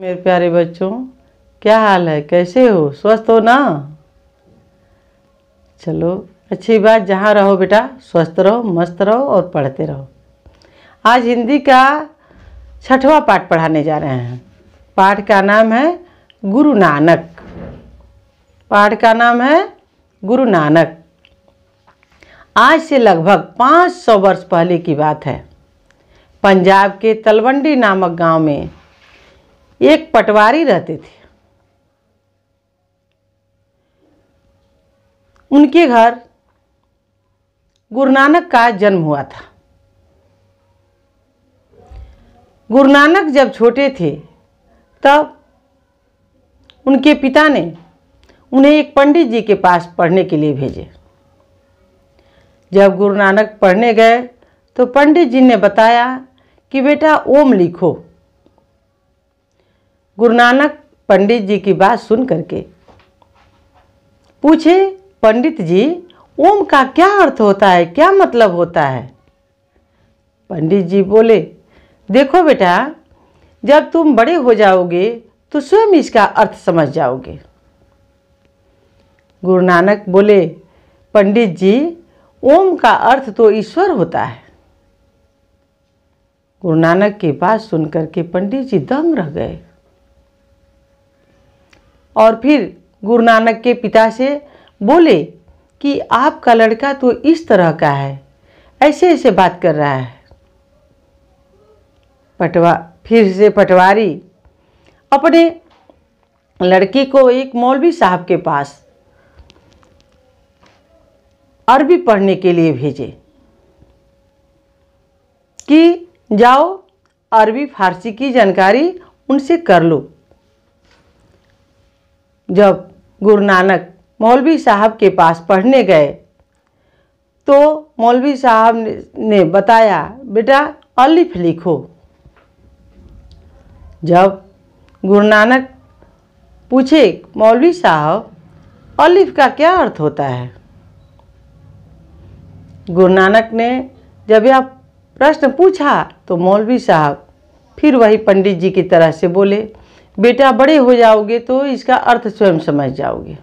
मेरे प्यारे बच्चों क्या हाल है कैसे हो स्वस्थ हो ना चलो अच्छी बात जहाँ रहो बेटा स्वस्थ रहो मस्त रहो और पढ़ते रहो आज हिंदी का छठवां पाठ पढ़ाने जा रहे हैं पाठ का नाम है गुरु नानक पाठ का नाम है गुरु नानक आज से लगभग 500 वर्ष पहले की बात है पंजाब के तलवंडी नामक गांव में एक पटवारी रहते थे उनके घर गुरु नानक का जन्म हुआ था गुरु नानक जब छोटे थे तब उनके पिता ने उन्हें एक पंडित जी के पास पढ़ने के लिए भेजे जब गुरु नानक पढ़ने गए तो पंडित जी ने बताया कि बेटा ओम लिखो गुरु नानक पंडित जी की बात सुन करके पूछे पंडित जी ओम का क्या अर्थ होता है क्या मतलब होता है पंडित जी बोले देखो बेटा जब तुम बड़े हो जाओगे तो स्वयं इसका अर्थ समझ जाओगे गुरु नानक बोले पंडित जी ओम का अर्थ तो ईश्वर होता है गुरु नानक की बात सुन करके पंडित जी दंग रह गए और फिर गुरु नानक के पिता से बोले कि आपका लड़का तो इस तरह का है ऐसे ऐसे बात कर रहा है पटवा फिर से पटवारी अपने लड़के को एक मौलवी साहब के पास अरबी पढ़ने के लिए भेजे कि जाओ अरबी फारसी की जानकारी उनसे कर लो जब गुरु नानक मौलवी साहब के पास पढ़ने गए तो मौलवी साहब ने बताया बेटा अलिफ लिखो जब गुरु नानक पूछे मौलवी साहब अलिफ का क्या अर्थ होता है गुरु नानक ने जब यह प्रश्न पूछा तो मौलवी साहब फिर वही पंडित जी की तरह से बोले बेटा बड़े हो जाओगे तो इसका अर्थ स्वयं समझ जाओगे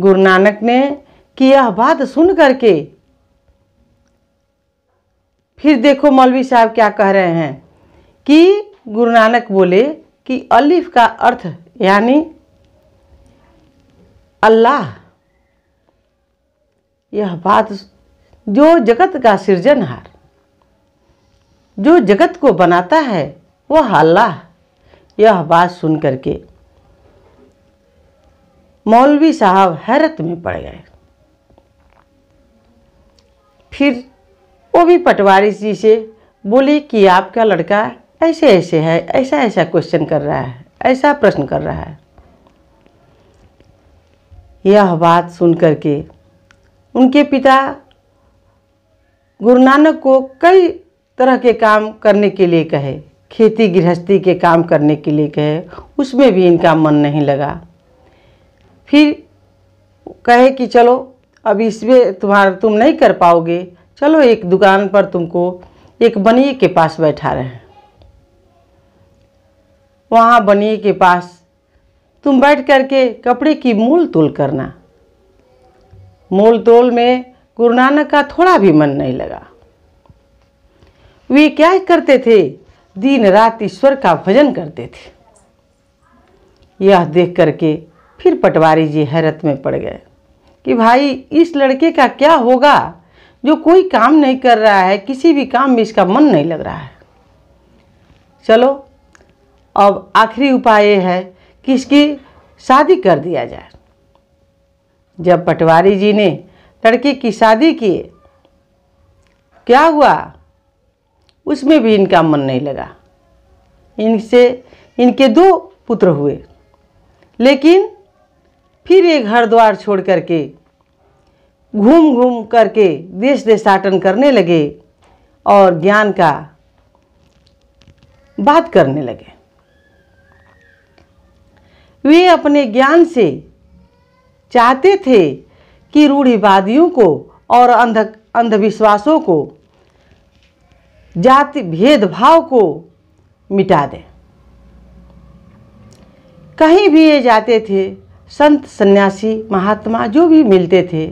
गुरु नानक ने कि यह बात सुन करके फिर देखो मौलवी साहब क्या कह रहे हैं कि गुरु नानक बोले कि अलिफ का अर्थ यानी अल्लाह यह बात जो जगत का सृजनहार जो जगत को बनाता है वह अल्लाह यह बात सुन करके मौलवी साहब हैरत में पड़ गए फिर वो भी पटवारी जी से बोले कि आपका लड़का ऐसे ऐसे है ऐसा ऐसा क्वेश्चन कर रहा है ऐसा प्रश्न कर रहा है यह बात सुन करके उनके पिता गुरु नानक को कई तरह के काम करने के लिए कहे खेती गृहस्थी के काम करने के लिए कहे उसमें भी इनका मन नहीं लगा फिर कहे कि चलो अब इसमें तुम्हारा तुम नहीं कर पाओगे चलो एक दुकान पर तुमको एक बनिए के पास बैठा रहे वहाँ बनिए के पास तुम बैठ करके कपड़े की मोल तोल करना मोल तोल में गुरु नानक का थोड़ा भी मन नहीं लगा वे क्या करते थे दिन रात ईश्वर का भजन करते थे यह देख करके फिर पटवारी जी हैरत में पड़ गए कि भाई इस लड़के का क्या होगा जो कोई काम नहीं कर रहा है किसी भी काम में इसका मन नहीं लग रहा है चलो अब आखिरी उपाय ये है कि इसकी शादी कर दिया जाए जब पटवारी जी ने लड़के की शादी की क्या हुआ उसमें भी इनका मन नहीं लगा इनसे इनके दो पुत्र हुए लेकिन फिर ये घर द्वार छोड़ करके घूम घूम करके देश देशाटन करने लगे और ज्ञान का बात करने लगे वे अपने ज्ञान से चाहते थे कि रूढ़िवादियों को और अंध अंधविश्वासों को जाति भेदभाव को मिटा दें कहीं भी ये जाते थे संत सन्यासी महात्मा जो भी मिलते थे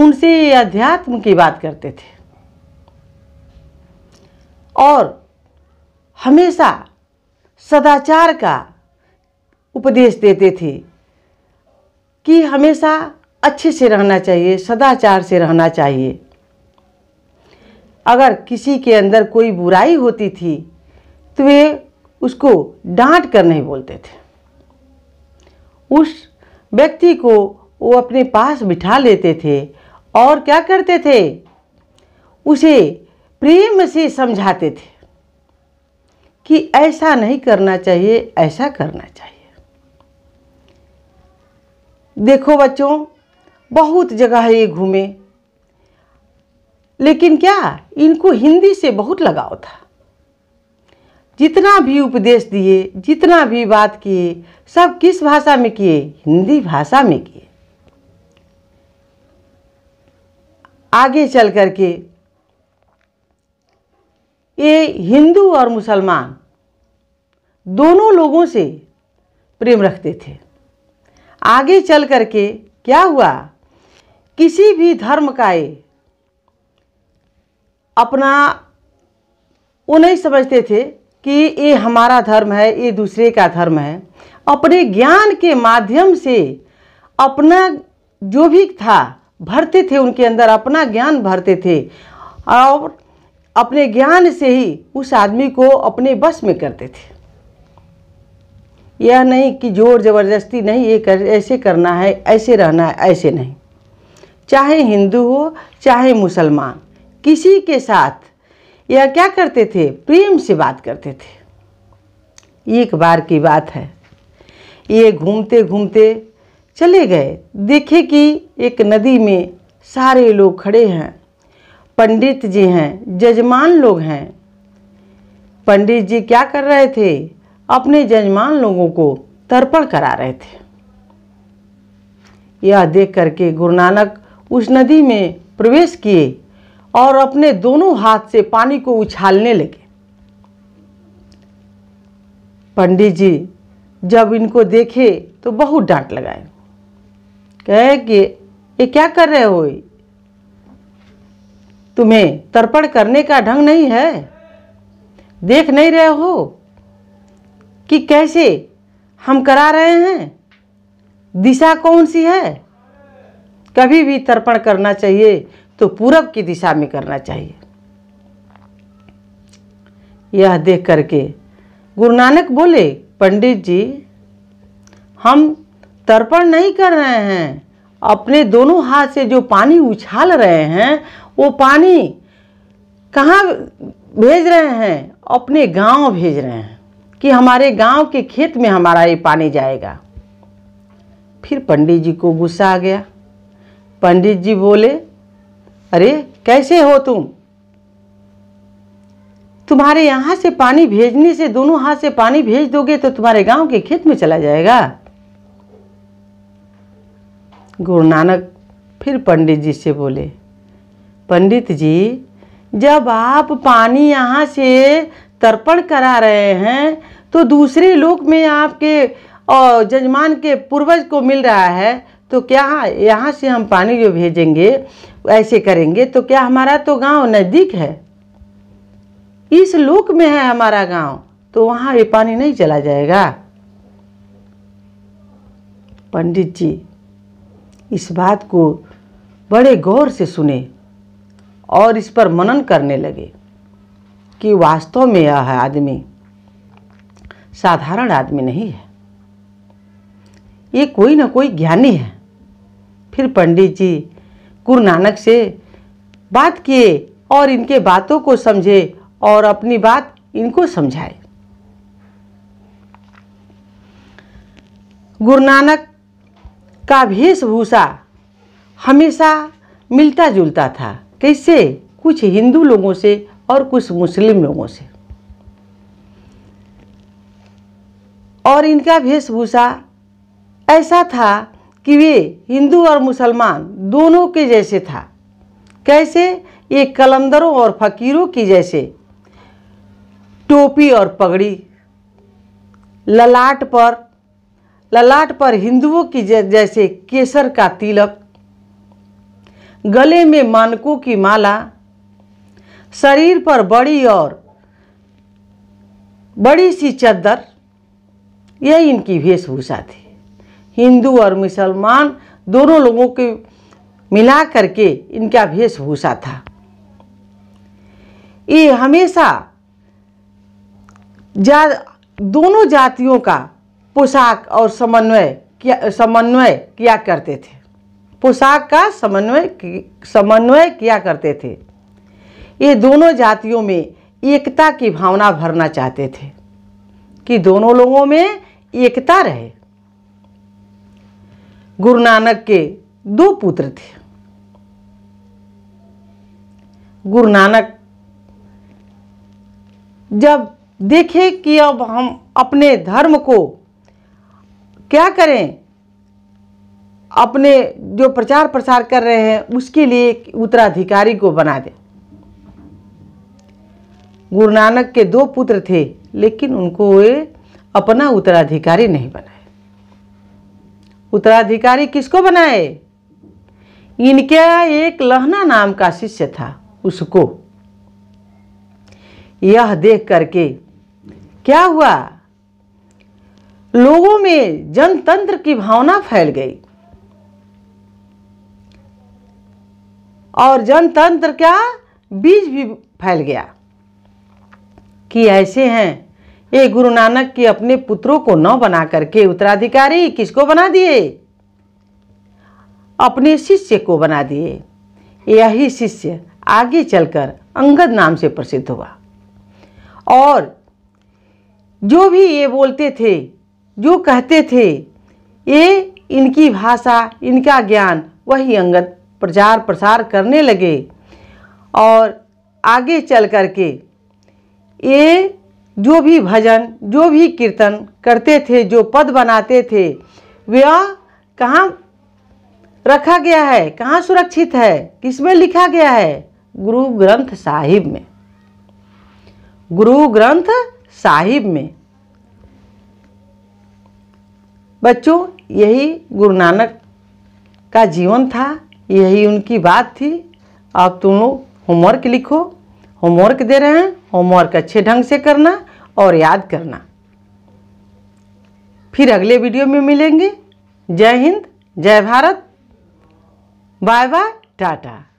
उनसे ये अध्यात्म की बात करते थे और हमेशा सदाचार का उपदेश देते थे कि हमेशा अच्छे से रहना चाहिए सदाचार से रहना चाहिए अगर किसी के अंदर कोई बुराई होती थी तो वे उसको डांट कर नहीं बोलते थे उस व्यक्ति को वो अपने पास बिठा लेते थे और क्या करते थे उसे प्रेम से समझाते थे कि ऐसा नहीं करना चाहिए ऐसा करना चाहिए देखो बच्चों बहुत जगह ये घूमे लेकिन क्या इनको हिंदी से बहुत लगाव था जितना भी उपदेश दिए जितना भी बात किए सब किस भाषा में किए हिंदी भाषा में किए आगे चल कर के ये हिंदू और मुसलमान दोनों लोगों से प्रेम रखते थे आगे चल कर के क्या हुआ किसी भी धर्म का ये अपना वो नहीं समझते थे कि ये हमारा धर्म है ये दूसरे का धर्म है अपने ज्ञान के माध्यम से अपना जो भी था भरते थे उनके अंदर अपना ज्ञान भरते थे और अपने ज्ञान से ही उस आदमी को अपने बस में करते थे यह नहीं कि जोर जबरदस्ती नहीं ये कर ऐसे करना है ऐसे रहना है ऐसे नहीं चाहे हिंदू हो चाहे मुसलमान किसी के साथ यह क्या करते थे प्रेम से बात करते थे एक बार की बात है ये घूमते घूमते चले गए देखे कि एक नदी में सारे लोग खड़े हैं पंडित जी हैं जजमान लोग हैं पंडित जी क्या कर रहे थे अपने जजमान लोगों को तर्पण करा रहे थे यह देख करके गुरु नानक उस नदी में प्रवेश किए और अपने दोनों हाथ से पानी को उछालने लगे पंडित जी जब इनको देखे तो बहुत डांट लगाए कहे कि ये क्या कर रहे हो तुम्हें तर्पण करने का ढंग नहीं है देख नहीं रहे हो कि कैसे हम करा रहे हैं दिशा कौन सी है कभी भी तर्पण करना चाहिए तो पूरब की दिशा में करना चाहिए यह देख करके गुरु नानक बोले पंडित जी हम तर्पण नहीं कर रहे हैं अपने दोनों हाथ से जो पानी उछाल रहे हैं वो पानी कहाँ भेज रहे हैं अपने गांव भेज रहे हैं कि हमारे गांव के खेत में हमारा ये पानी जाएगा फिर पंडित जी को गुस्सा आ गया पंडित जी बोले अरे कैसे हो तुम तुम्हारे यहां से पानी भेजने से दोनों हाथ से पानी भेज दोगे तो तुम्हारे गांव के खेत में चला जाएगा गुरु नानक फिर पंडित जी से बोले पंडित जी जब आप पानी यहां से तर्पण करा रहे हैं तो दूसरे लोक में आपके और जजमान के पूर्वज को मिल रहा है तो क्या यहाँ से हम पानी जो भेजेंगे ऐसे करेंगे तो क्या हमारा तो गांव नज़दीक है इस लोक में है हमारा गांव तो वहां ये पानी नहीं चला जाएगा पंडित जी इस बात को बड़े गौर से सुने और इस पर मनन करने लगे कि वास्तव में यह आदमी साधारण आदमी नहीं है ये कोई ना कोई ज्ञानी है फिर पंडित जी गुरु नानक से बात किए और इनके बातों को समझे और अपनी बात इनको समझाए गुरु नानक का वेशभूषा हमेशा मिलता जुलता था कैसे कुछ हिंदू लोगों से और कुछ मुस्लिम लोगों से और इनका वेशभूषा ऐसा था कि वे हिंदू और मुसलमान दोनों के जैसे था कैसे ये कलंदरों और फकीरों की जैसे टोपी और पगड़ी ललाट पर ललाट पर हिंदुओं की जैसे केसर का तिलक गले में मानकों की माला शरीर पर बड़ी और बड़ी सी चद्दर यह इनकी वेशभूषा थी हिंदू और मुसलमान दोनों लोगों के मिला करके इनका वेशभूषा था ये हमेशा जा दोनों जातियों का पोशाक और समन्वय किया समन्वय किया करते थे पोशाक का समन्वय समन्वय किया करते थे ये दोनों जातियों में एकता की भावना भरना चाहते थे कि दोनों लोगों में एकता रहे गुरु नानक के दो पुत्र थे गुरु नानक जब देखे कि अब हम अपने धर्म को क्या करें अपने जो प्रचार प्रसार कर रहे हैं उसके लिए उत्तराधिकारी को बना दें गुरु नानक के दो पुत्र थे लेकिन उनको वे अपना उत्तराधिकारी नहीं बनाए उत्तराधिकारी किसको बनाए इनका एक लहना नाम का शिष्य था उसको यह देख करके क्या हुआ लोगों में जनतंत्र की भावना फैल गई और जनतंत्र का बीज भी फैल गया कि ऐसे हैं ये गुरु नानक के अपने पुत्रों को न बना करके उत्तराधिकारी किसको बना दिए अपने शिष्य को बना दिए यही शिष्य आगे चलकर अंगद नाम से प्रसिद्ध हुआ और जो भी ये बोलते थे जो कहते थे ये इनकी भाषा इनका ज्ञान वही अंगद प्रचार प्रसार करने लगे और आगे चल कर के ये जो भी भजन जो भी कीर्तन करते थे जो पद बनाते थे वह कहाँ रखा गया है कहाँ सुरक्षित है किसमें लिखा गया है गुरु ग्रंथ साहिब में गुरु ग्रंथ साहिब में बच्चों यही गुरु नानक का जीवन था यही उनकी बात थी आप तुम लोग होमवर्क लिखो होमवर्क दे रहे हैं होमवर्क अच्छे ढंग से करना और याद करना फिर अगले वीडियो में मिलेंगे जय हिंद जय भारत बाय बाय टाटा